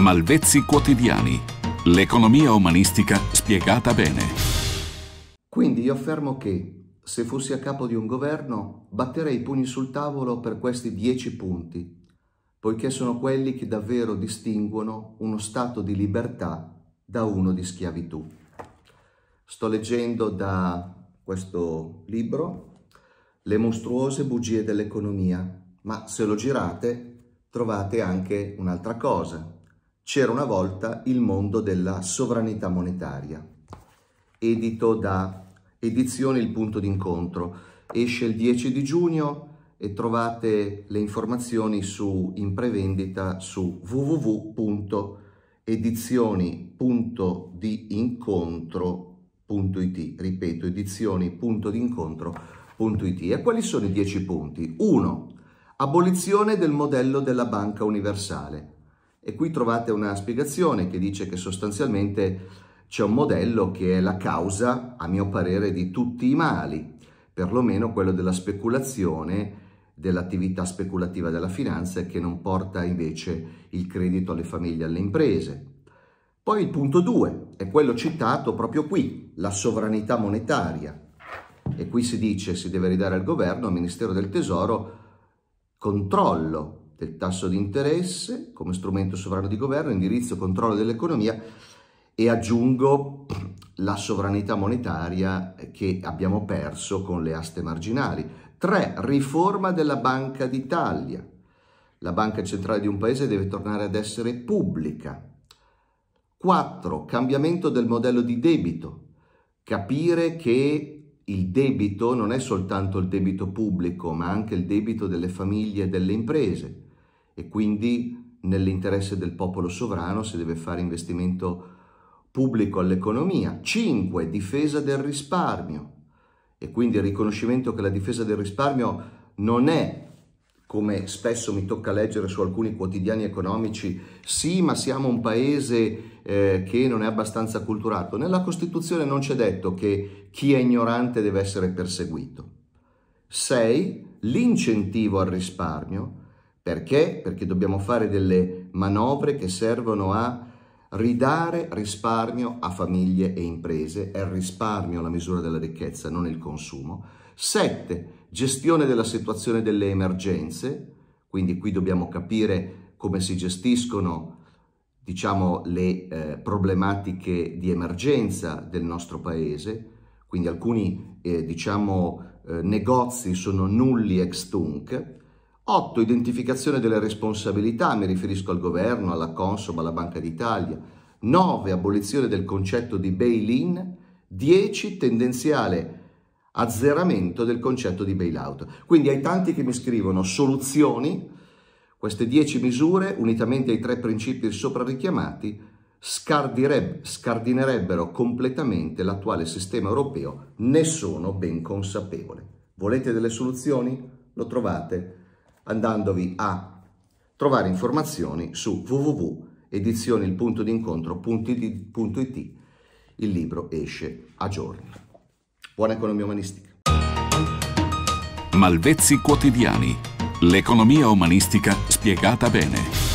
Malvezzi quotidiani. L'economia umanistica spiegata bene. Quindi io affermo che se fossi a capo di un governo batterei i pugni sul tavolo per questi dieci punti, poiché sono quelli che davvero distinguono uno stato di libertà da uno di schiavitù. Sto leggendo da questo libro, Le mostruose bugie dell'economia, ma se lo girate trovate anche un'altra cosa, c'era una volta il mondo della sovranità monetaria, edito da Edizioni Il Punto d'Incontro. Esce il 10 di giugno e trovate le informazioni su, in prevendita su www.edizioni.diincontro.it ripeto edizioni.dincontro.it e quali sono i 10 punti? 1. Abolizione del modello della banca universale e qui trovate una spiegazione che dice che sostanzialmente c'è un modello che è la causa, a mio parere, di tutti i mali, perlomeno quello della speculazione, dell'attività speculativa della finanza che non porta invece il credito alle famiglie e alle imprese. Poi il punto 2 è quello citato proprio qui, la sovranità monetaria. E qui si dice si deve ridare al governo, al Ministero del Tesoro, controllo del tasso di interesse come strumento sovrano di governo, indirizzo, e controllo dell'economia e aggiungo la sovranità monetaria che abbiamo perso con le aste marginali. 3. Riforma della Banca d'Italia. La banca centrale di un paese deve tornare ad essere pubblica. 4. Cambiamento del modello di debito. Capire che il debito non è soltanto il debito pubblico, ma anche il debito delle famiglie e delle imprese e quindi nell'interesse del popolo sovrano si deve fare investimento pubblico all'economia. 5. Difesa del risparmio e quindi il riconoscimento che la difesa del risparmio non è come spesso mi tocca leggere su alcuni quotidiani economici, sì, ma siamo un paese eh, che non è abbastanza culturato. Nella Costituzione non c'è detto che chi è ignorante deve essere perseguito. 6. L'incentivo al risparmio, perché? Perché dobbiamo fare delle manovre che servono a ridare risparmio a famiglie e imprese. È il risparmio la misura della ricchezza, non il consumo. 7. Gestione della situazione delle emergenze. Quindi qui dobbiamo capire come si gestiscono diciamo, le eh, problematiche di emergenza del nostro paese. Quindi alcuni eh, diciamo, eh, negozi sono nulli ex tunc 8. Identificazione delle responsabilità, mi riferisco al governo, alla Consob, alla Banca d'Italia. 9. Abolizione del concetto di bail-in. 10. Tendenziale azzeramento del concetto di bail-out. Quindi ai tanti che mi scrivono soluzioni, queste 10 misure, unitamente ai tre principi sopra richiamati, scardinerebbero completamente l'attuale sistema europeo, ne sono ben consapevole. Volete delle soluzioni? Lo trovate andandovi a trovare informazioni su www.edizionilpuntodincontro.it. Il libro esce a giorni. Buona economia umanistica. Malvezzi quotidiani. L'economia umanistica spiegata bene.